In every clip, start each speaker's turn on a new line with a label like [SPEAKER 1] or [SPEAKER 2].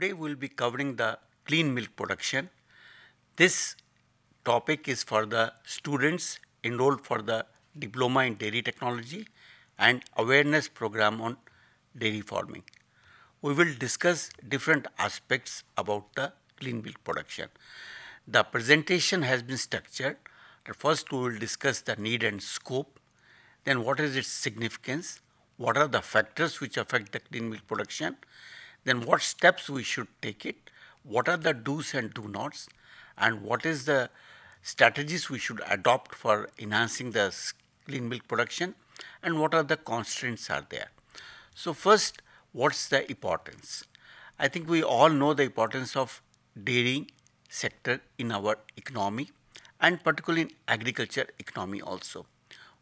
[SPEAKER 1] Today we will be covering the clean milk production. This topic is for the students enrolled for the Diploma in Dairy Technology and Awareness Program on Dairy Farming. We will discuss different aspects about the clean milk production. The presentation has been structured. first, we will discuss the need and scope, then what is its significance, what are the factors which affect the clean milk production, then what steps we should take it, what are the do's and do nots, and what is the strategies we should adopt for enhancing the clean milk production, and what are the constraints are there. So first, what's the importance? I think we all know the importance of dairy sector in our economy and particularly in agriculture economy also.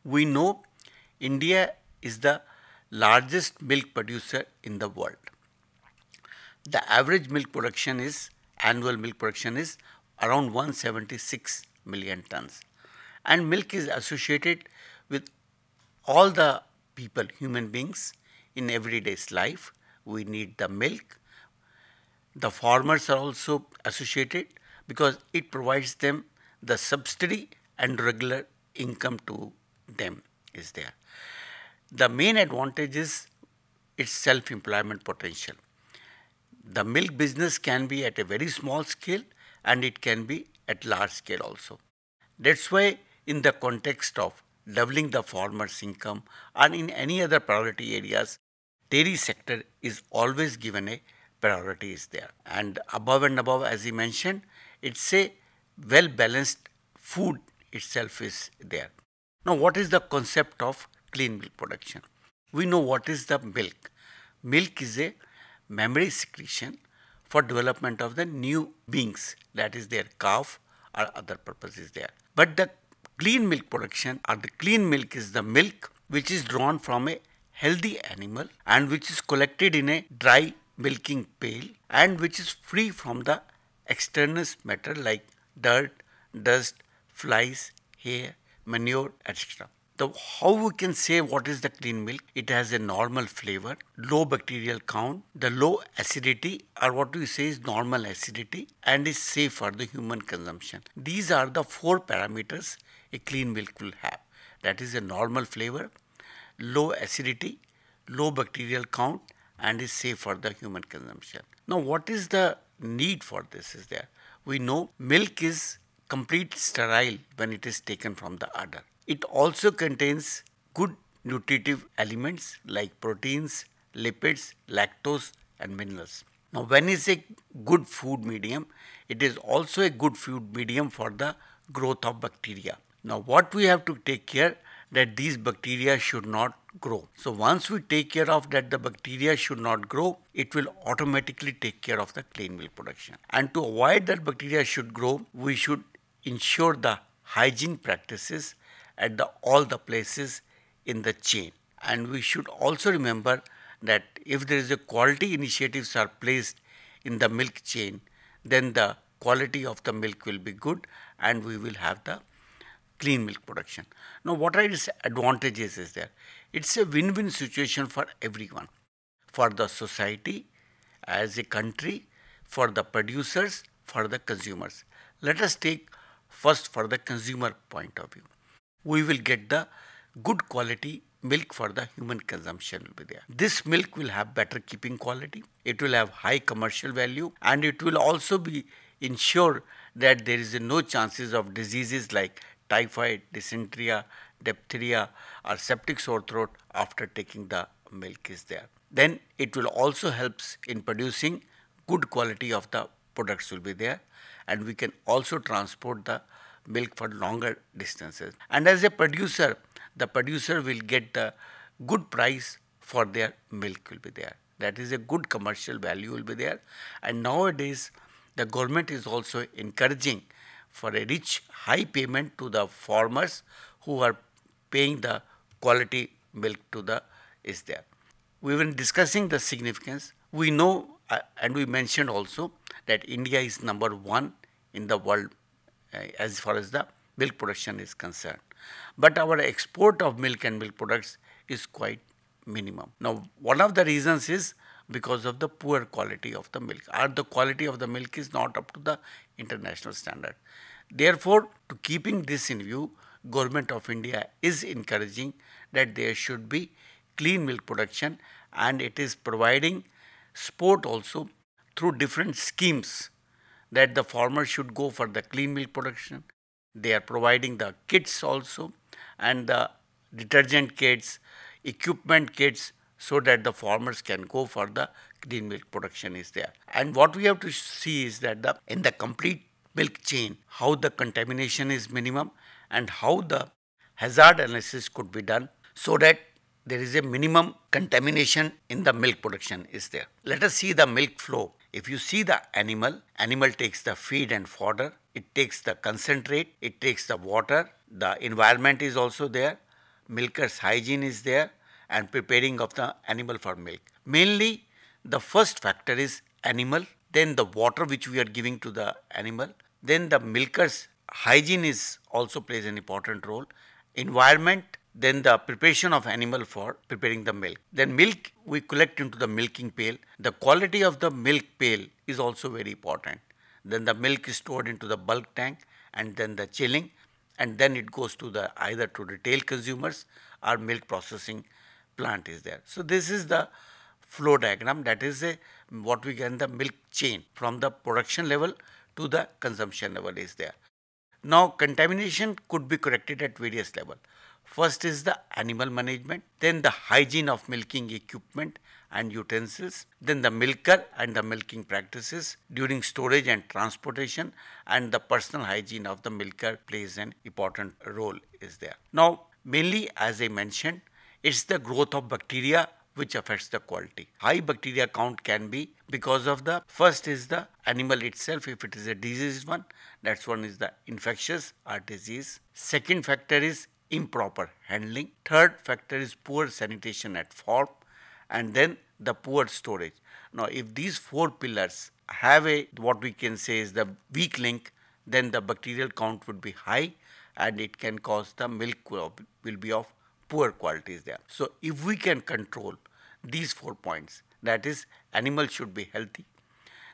[SPEAKER 1] We know India is the largest milk producer in the world the average milk production is annual milk production is around 176 million tons and milk is associated with all the people human beings in everyday's life we need the milk the farmers are also associated because it provides them the subsidy and regular income to them is there the main advantage is its self employment potential the milk business can be at a very small scale and it can be at large scale also. That's why, in the context of doubling the farmer's income and in any other priority areas, dairy sector is always given a priority is there. And above and above, as he mentioned, it's a well balanced food itself is there. Now, what is the concept of clean milk production? We know what is the milk. Milk is a Memory secretion for development of the new beings that is their calf or other purposes there. But the clean milk production or the clean milk is the milk which is drawn from a healthy animal and which is collected in a dry milking pail and which is free from the external matter like dirt, dust, flies, hair, manure, etc the how we can say what is the clean milk it has a normal flavor low bacterial count the low acidity or what we say is normal acidity and is safe for the human consumption these are the four parameters a clean milk will have that is a normal flavor low acidity low bacterial count and is safe for the human consumption now what is the need for this is there we know milk is complete sterile when it is taken from the udder it also contains good nutritive elements like proteins, lipids, lactose, and minerals. Now, when is a good food medium? It is also a good food medium for the growth of bacteria. Now, what we have to take care that these bacteria should not grow. So, once we take care of that the bacteria should not grow, it will automatically take care of the clean milk production. And to avoid that bacteria should grow, we should ensure the hygiene practices at the, all the places in the chain. And we should also remember that if there is a quality initiatives are placed in the milk chain, then the quality of the milk will be good and we will have the clean milk production. Now, what are its advantages is there? It's a win-win situation for everyone, for the society, as a country, for the producers, for the consumers. Let us take first for the consumer point of view we will get the good quality milk for the human consumption will be there. This milk will have better keeping quality, it will have high commercial value and it will also be ensure that there is no chances of diseases like typhoid, dysentery, diphtheria or septic sore throat after taking the milk is there. Then it will also helps in producing good quality of the products will be there and we can also transport the milk for longer distances. And as a producer, the producer will get the good price for their milk will be there. That is a good commercial value will be there. And nowadays, the government is also encouraging for a rich, high payment to the farmers who are paying the quality milk to the is there. We've been discussing the significance. We know uh, and we mentioned also that India is number one in the world uh, as far as the milk production is concerned. But our export of milk and milk products is quite minimum. Now, one of the reasons is because of the poor quality of the milk or the quality of the milk is not up to the international standard. Therefore, to keeping this in view, government of India is encouraging that there should be clean milk production and it is providing support also through different schemes that the farmers should go for the clean milk production. They are providing the kits also and the detergent kits, equipment kits so that the farmers can go for the clean milk production is there. And what we have to see is that the, in the complete milk chain, how the contamination is minimum and how the hazard analysis could be done so that there is a minimum contamination in the milk production is there. Let us see the milk flow if you see the animal, animal takes the feed and fodder, it takes the concentrate, it takes the water, the environment is also there, milker's hygiene is there and preparing of the animal for milk. Mainly the first factor is animal, then the water which we are giving to the animal, then the milker's hygiene is also plays an important role, environment then the preparation of animal for preparing the milk then milk we collect into the milking pail the quality of the milk pail is also very important then the milk is stored into the bulk tank and then the chilling and then it goes to the either to retail consumers or milk processing plant is there so this is the flow diagram that is a what we can the milk chain from the production level to the consumption level is there now contamination could be corrected at various level First is the animal management, then the hygiene of milking equipment and utensils, then the milker and the milking practices during storage and transportation, and the personal hygiene of the milker plays an important role is there. Now, mainly as I mentioned, it's the growth of bacteria which affects the quality. High bacteria count can be because of the first is the animal itself. If it is a diseased one, that's one is the infectious or disease. Second factor is improper handling. Third factor is poor sanitation at farm and then the poor storage. Now, if these four pillars have a what we can say is the weak link, then the bacterial count would be high and it can cause the milk will be of poor qualities there. So, if we can control these four points, that is, animal should be healthy,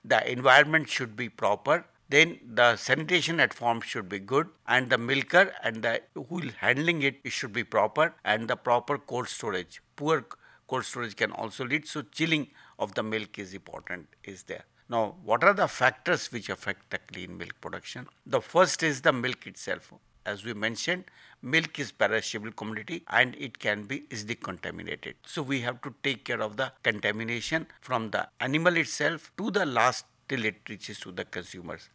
[SPEAKER 1] the environment should be proper, then the sanitation at farm should be good and the milker and the who is handling it, it should be proper and the proper cold storage. Poor cold storage can also lead, so chilling of the milk is important is there. Now, what are the factors which affect the clean milk production? The first is the milk itself. As we mentioned, milk is perishable commodity and it can be easily contaminated. So we have to take care of the contamination from the animal itself to the last till it reaches to the consumers.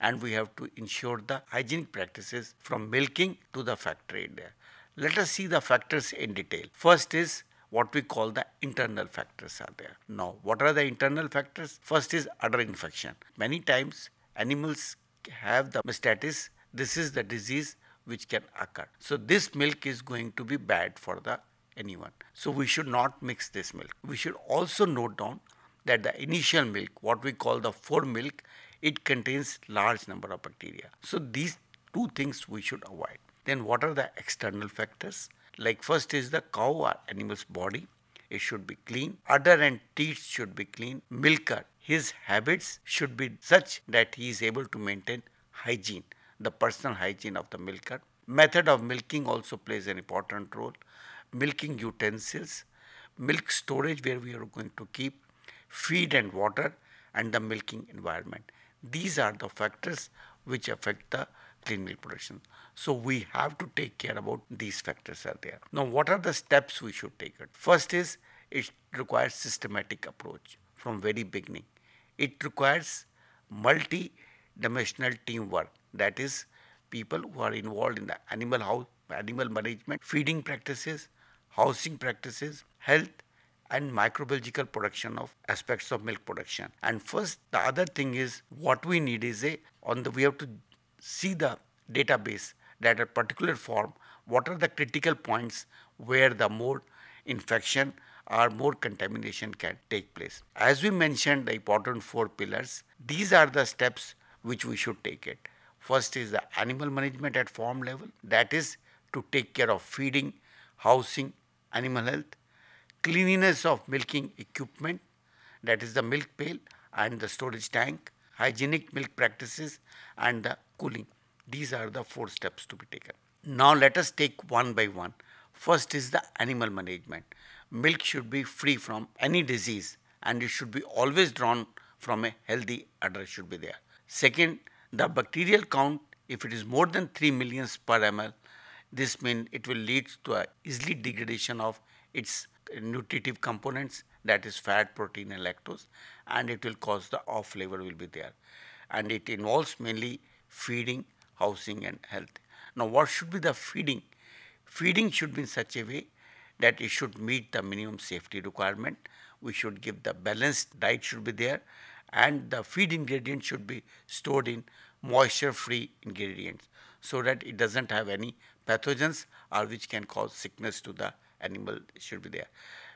[SPEAKER 1] And we have to ensure the hygienic practices from milking to the factory India. Let us see the factors in detail. First is what we call the internal factors are there. Now, what are the internal factors? First is udder infection. Many times animals have the mastitis. This is the disease which can occur. So this milk is going to be bad for the anyone. So we should not mix this milk. We should also note down that the initial milk, what we call the milk, it contains large number of bacteria. So these two things we should avoid. Then what are the external factors? Like first is the cow or animal's body. It should be clean. Udder and teats should be clean. Milker, his habits should be such that he is able to maintain hygiene, the personal hygiene of the milker. Method of milking also plays an important role. Milking utensils, milk storage where we are going to keep feed and water and the milking environment. These are the factors which affect the clean milk production. So we have to take care about these factors are there. Now what are the steps we should take it? First is it requires systematic approach from very beginning. It requires multi-dimensional teamwork that is people who are involved in the animal house, animal management, feeding practices, housing practices, health and microbiological production of aspects of milk production. And first, the other thing is what we need is a on the we have to see the database that a particular form what are the critical points where the more infection or more contamination can take place. As we mentioned, the important four pillars, these are the steps which we should take it. First is the animal management at farm level, that is to take care of feeding, housing, animal health cleanliness of milking equipment, that is the milk pail and the storage tank, hygienic milk practices and the cooling. These are the four steps to be taken. Now let us take one by one. First is the animal management. Milk should be free from any disease and it should be always drawn from a healthy address. should be there. Second, the bacterial count, if it is more than 3 millions per ml, this means it will lead to a easily degradation of its nutritive components that is fat, protein and lactose and it will cause the off flavor will be there. And it involves mainly feeding, housing and health. Now what should be the feeding? Feeding should be in such a way that it should meet the minimum safety requirement. We should give the balanced diet should be there and the feed ingredient should be stored in moisture free ingredients so that it doesn't have any pathogens or which can cause sickness to the animal should be there.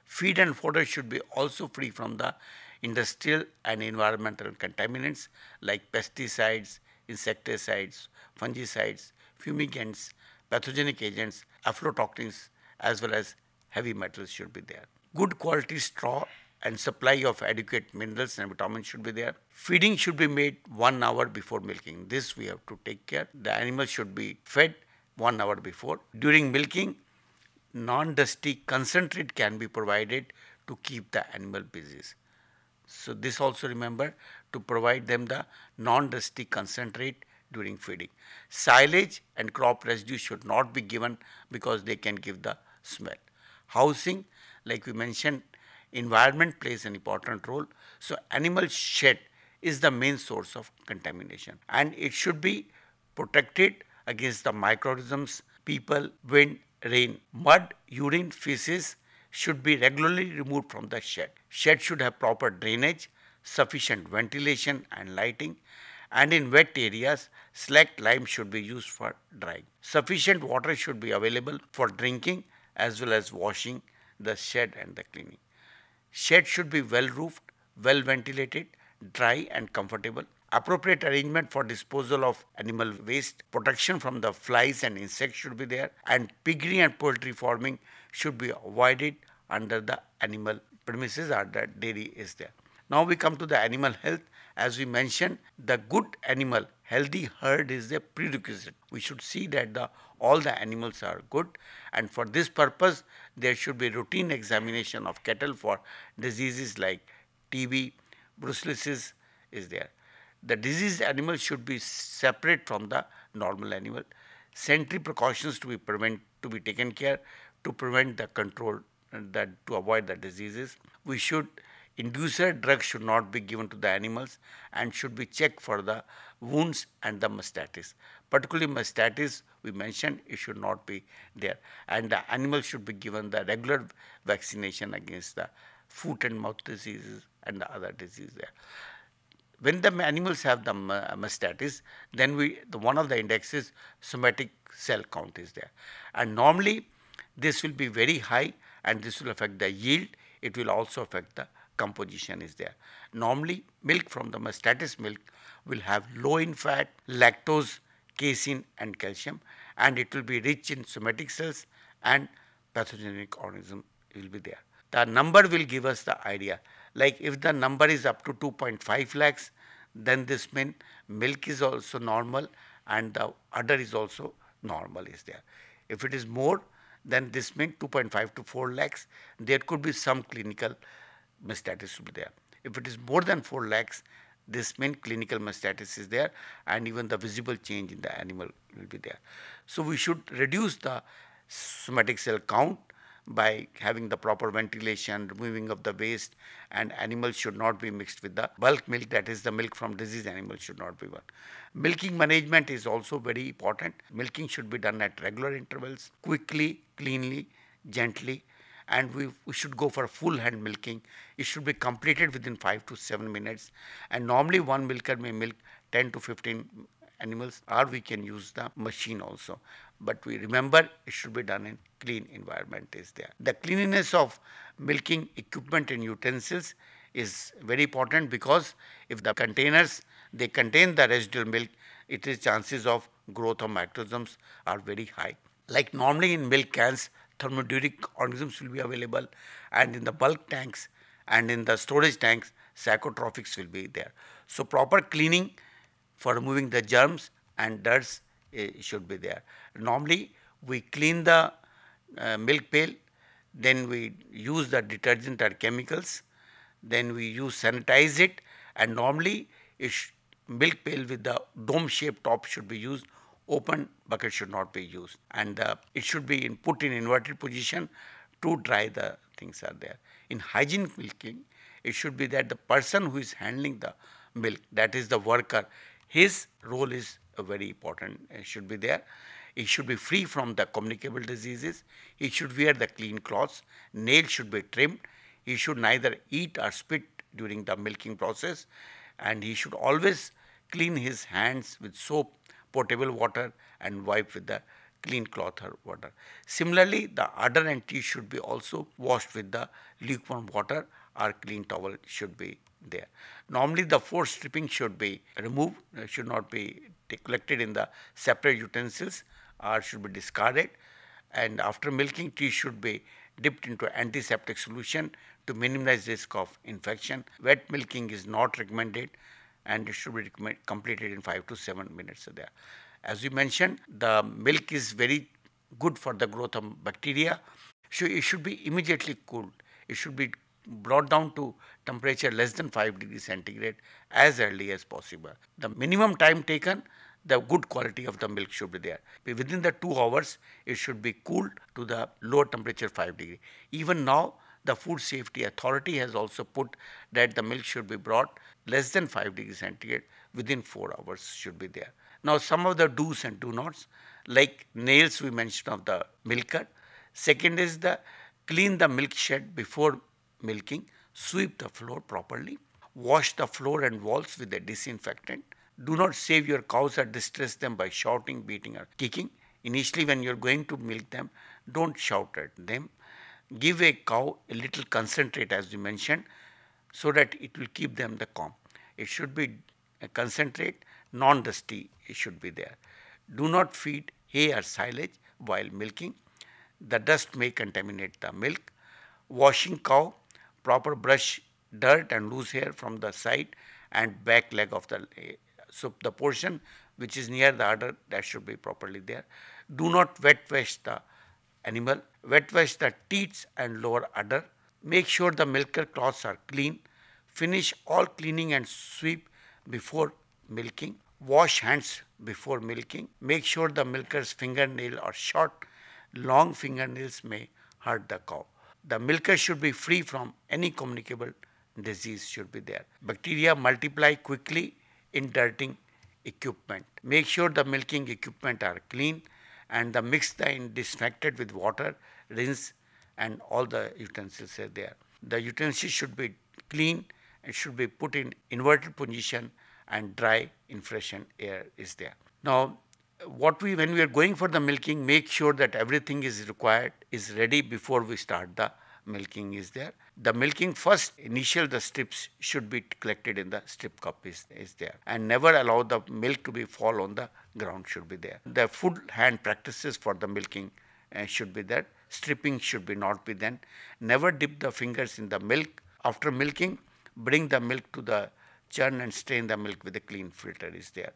[SPEAKER 1] Feed and fodder should be also free from the industrial and environmental contaminants like pesticides, insecticides, fungicides, fumigants, pathogenic agents, aflatoxins as well as heavy metals should be there. Good quality straw and supply of adequate minerals and vitamins should be there. Feeding should be made one hour before milking. This we have to take care. The animal should be fed one hour before. During milking, non-dusty concentrate can be provided to keep the animal busy. So this also remember to provide them the non-dusty concentrate during feeding. Silage and crop residue should not be given because they can give the smell. Housing, like we mentioned, environment plays an important role. So animal shed is the main source of contamination and it should be protected against the microorganisms, people, wind rain. Mud, urine, feces should be regularly removed from the shed. Shed should have proper drainage, sufficient ventilation and lighting and in wet areas, slaked lime should be used for drying. Sufficient water should be available for drinking as well as washing the shed and the cleaning. Shed should be well roofed, well ventilated, dry and comfortable appropriate arrangement for disposal of animal waste, protection from the flies and insects should be there, and piggery and poultry farming should be avoided under the animal premises or the dairy is there. Now we come to the animal health. As we mentioned, the good animal, healthy herd is a prerequisite. We should see that the all the animals are good and for this purpose there should be routine examination of cattle for diseases like TB, brucellosis is there. The diseased animal should be separate from the normal animal. Sentry precautions to be prevent to be taken care to prevent the control uh, that to avoid the diseases. We should inducer drugs should not be given to the animals and should be checked for the wounds and the mastitis. Particularly mastitis, we mentioned it should not be there. And the animal should be given the regular vaccination against the foot and mouth diseases and the other diseases there. When the animals have the mastitis, then we the one of the indexes somatic cell count is there. And normally this will be very high and this will affect the yield. It will also affect the composition is there. Normally milk from the mastitis milk will have low in fat, lactose, casein and calcium and it will be rich in somatic cells and pathogenic organism will be there. The number will give us the idea like if the number is up to 2.5 lakhs, then this means milk is also normal and the udder is also normal is there. If it is more, then this means 2.5 to 4 lakhs, there could be some clinical mastitis should be there. If it is more than 4 lakhs, this means clinical mastitis is there and even the visible change in the animal will be there. So we should reduce the somatic cell count by having the proper ventilation, removing of the waste, and animals should not be mixed with the bulk milk, that is the milk from diseased animals should not be one. Milking management is also very important. Milking should be done at regular intervals, quickly, cleanly, gently, and we, we should go for full hand milking. It should be completed within 5 to 7 minutes, and normally one milker may milk 10 to 15 animals or we can use the machine also. But we remember it should be done in clean environment is there. The cleanliness of milking equipment and utensils is very important because if the containers they contain the residual milk, it is chances of growth of microorganisms are very high. Like normally in milk cans, thermotrophic organisms will be available and in the bulk tanks and in the storage tanks, psychotrophics will be there. So proper cleaning for removing the germs and dirts eh, should be there. Normally, we clean the uh, milk pail, then we use the detergent or chemicals, then we use sanitize it, and normally milk pail with the dome shaped top should be used. Open bucket should not be used, and uh, it should be in, put in inverted position to dry the things are there. In hygienic milking, it should be that the person who is handling the milk, that is the worker, his role is very important, and uh, should be there. He should be free from the communicable diseases. He should wear the clean clothes. Nails should be trimmed. He should neither eat or spit during the milking process. And he should always clean his hands with soap, potable water and wipe with the clean cloth or water. Similarly, the udder and teeth should be also washed with the lukewarm water or clean towel should be there. Normally the four stripping should be removed, uh, should not be collected in the separate utensils or should be discarded and after milking tea should be dipped into antiseptic solution to minimize risk of infection. Wet milking is not recommended and it should be completed in 5 to 7 minutes there. As we mentioned, the milk is very good for the growth of bacteria. So it should be immediately cooled. It should be brought down to temperature less than 5 degrees centigrade as early as possible. The minimum time taken, the good quality of the milk should be there. Within the 2 hours, it should be cooled to the lower temperature 5 degree. Even now, the Food Safety Authority has also put that the milk should be brought less than 5 degrees centigrade within 4 hours should be there. Now, some of the do's and do nots, like nails we mentioned of the milker. Second is the clean the milk shed before milking, sweep the floor properly, wash the floor and walls with a disinfectant. Do not save your cows or distress them by shouting, beating, or kicking. Initially, when you're going to milk them, don't shout at them. Give a cow a little concentrate, as you mentioned, so that it will keep them the calm. It should be a concentrate, non dusty, it should be there. Do not feed hay or silage while milking. The dust may contaminate the milk. Washing cow proper brush dirt and loose hair from the side and back leg of the so the portion which is near the udder that should be properly there. Do not wet wash the animal. Wet wash the teats and lower udder. Make sure the milker cloths are clean. Finish all cleaning and sweep before milking. Wash hands before milking. Make sure the milker's fingernail are short. Long fingernails may hurt the cow the milker should be free from any communicable disease should be there. Bacteria multiply quickly in dirting equipment. Make sure the milking equipment are clean and the mix the disinfected with water, rinse and all the utensils are there. The utensils should be clean and should be put in inverted position and dry in fresh air is there. Now what we, when we are going for the milking, make sure that everything is required, is ready before we start the milking is there. The milking first initial the strips should be collected in the strip cup is, is there and never allow the milk to be fall on the ground should be there. The food hand practices for the milking uh, should be there. Stripping should be not be done. Never dip the fingers in the milk. After milking, bring the milk to the churn and strain the milk with a clean filter is there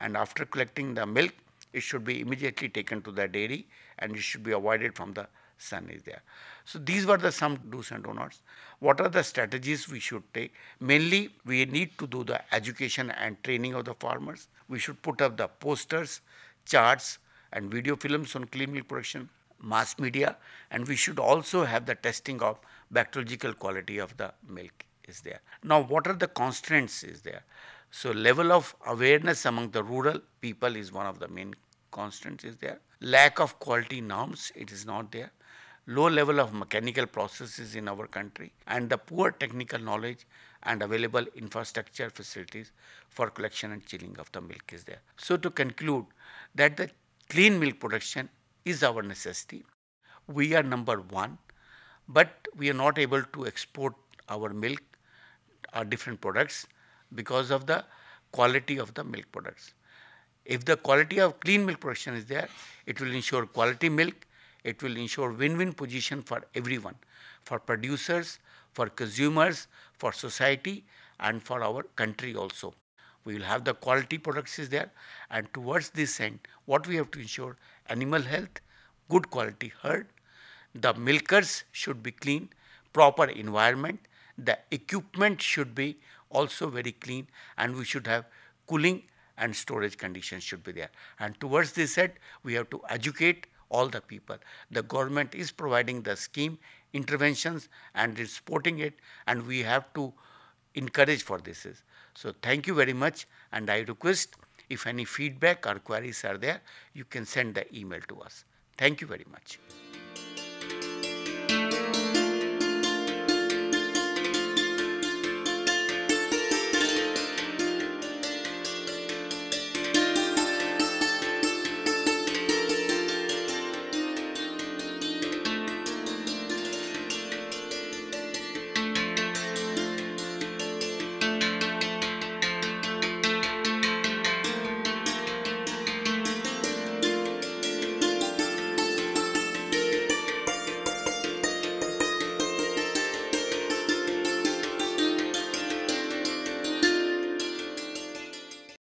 [SPEAKER 1] and after collecting the milk, it should be immediately taken to the dairy and it should be avoided from the sun is there. So these were the some do's and do nots. What are the strategies we should take? Mainly we need to do the education and training of the farmers. We should put up the posters, charts and video films on clean milk production, mass media and we should also have the testing of bacteriological quality of the milk is there. Now what are the constraints is there? So level of awareness among the rural people is one of the main constants is there. Lack of quality norms, it is not there. Low level of mechanical processes in our country and the poor technical knowledge and available infrastructure facilities for collection and chilling of the milk is there. So to conclude that the clean milk production is our necessity. We are number one, but we are not able to export our milk, our different products because of the quality of the milk products. If the quality of clean milk production is there, it will ensure quality milk, it will ensure win-win position for everyone, for producers, for consumers, for society and for our country also. We will have the quality products is there and towards this end, what we have to ensure, animal health, good quality herd, the milkers should be clean, proper environment, the equipment should be also very clean and we should have cooling and storage conditions should be there. And towards this end, we have to educate all the people. The government is providing the scheme interventions and is supporting it and we have to encourage for this. So thank you very much and I request if any feedback or queries are there, you can send the email to us. Thank you very much.